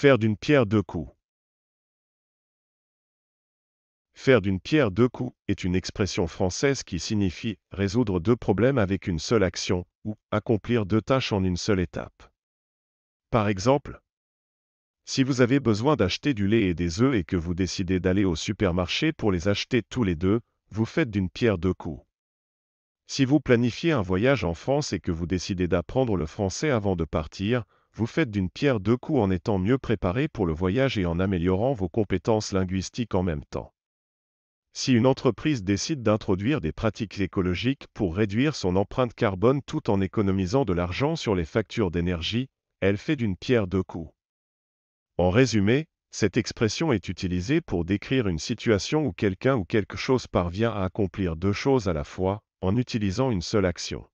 Faire d'une pierre deux coups. Faire d'une pierre deux coups est une expression française qui signifie résoudre deux problèmes avec une seule action ou accomplir deux tâches en une seule étape. Par exemple, si vous avez besoin d'acheter du lait et des œufs et que vous décidez d'aller au supermarché pour les acheter tous les deux, vous faites d'une pierre deux coups. Si vous planifiez un voyage en France et que vous décidez d'apprendre le français avant de partir, vous faites d'une pierre deux coups en étant mieux préparé pour le voyage et en améliorant vos compétences linguistiques en même temps. Si une entreprise décide d'introduire des pratiques écologiques pour réduire son empreinte carbone tout en économisant de l'argent sur les factures d'énergie, elle fait d'une pierre deux coups. En résumé, cette expression est utilisée pour décrire une situation où quelqu'un ou quelque chose parvient à accomplir deux choses à la fois, en utilisant une seule action.